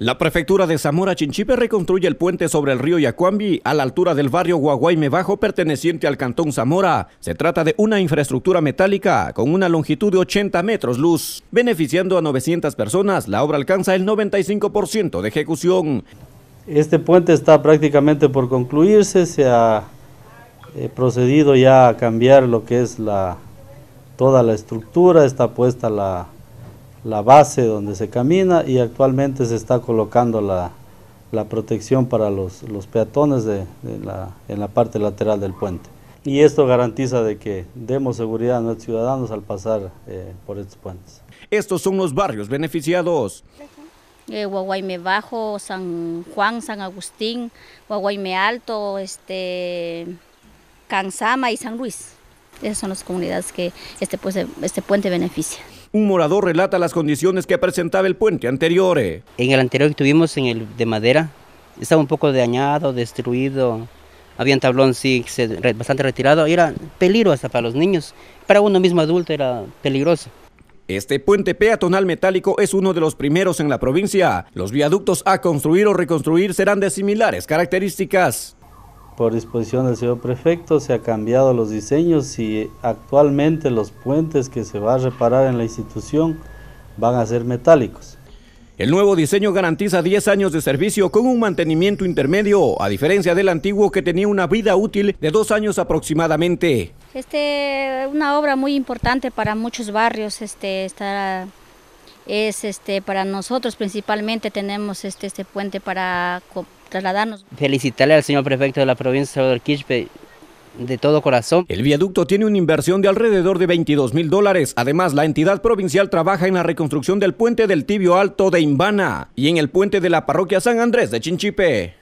La prefectura de Zamora Chinchipe reconstruye el puente sobre el río Yacuambi a la altura del barrio Guaguayme Bajo perteneciente al cantón Zamora. Se trata de una infraestructura metálica con una longitud de 80 metros luz. Beneficiando a 900 personas, la obra alcanza el 95% de ejecución. Este puente está prácticamente por concluirse, se ha eh, procedido ya a cambiar lo que es la, toda la estructura, está puesta la la base donde se camina y actualmente se está colocando la, protección para los, peatones de, en la parte lateral del puente. Y esto garantiza de que demos seguridad a nuestros ciudadanos al pasar eh, por estos puentes. Estos son los barrios beneficiados. Eh, Guaguayme Bajo, San Juan, San Agustín, Guaguayme Alto, este, Cansama y San Luis. Esas son las comunidades que este, pues, este puente beneficia. Un morador relata las condiciones que presentaba el puente anterior. En el anterior que tuvimos, en el de madera, estaba un poco dañado, destruido. Había un tablón bastante retirado. Era peligro hasta para los niños. Para uno mismo adulto era peligroso. Este puente peatonal metálico es uno de los primeros en la provincia. Los viaductos a construir o reconstruir serán de similares características. Por disposición del señor prefecto se ha cambiado los diseños y actualmente los puentes que se va a reparar en la institución van a ser metálicos. El nuevo diseño garantiza 10 años de servicio con un mantenimiento intermedio, a diferencia del antiguo que tenía una vida útil de dos años aproximadamente. Este, una obra muy importante para muchos barrios, este, es este para nosotros principalmente tenemos este, este puente para trasladarnos. Felicitarle al señor prefecto de la provincia Salvador Quispe de todo corazón. El viaducto tiene una inversión de alrededor de 22 mil dólares. Además, la entidad provincial trabaja en la reconstrucción del puente del Tibio Alto de Imbana y en el puente de la parroquia San Andrés de Chinchipe.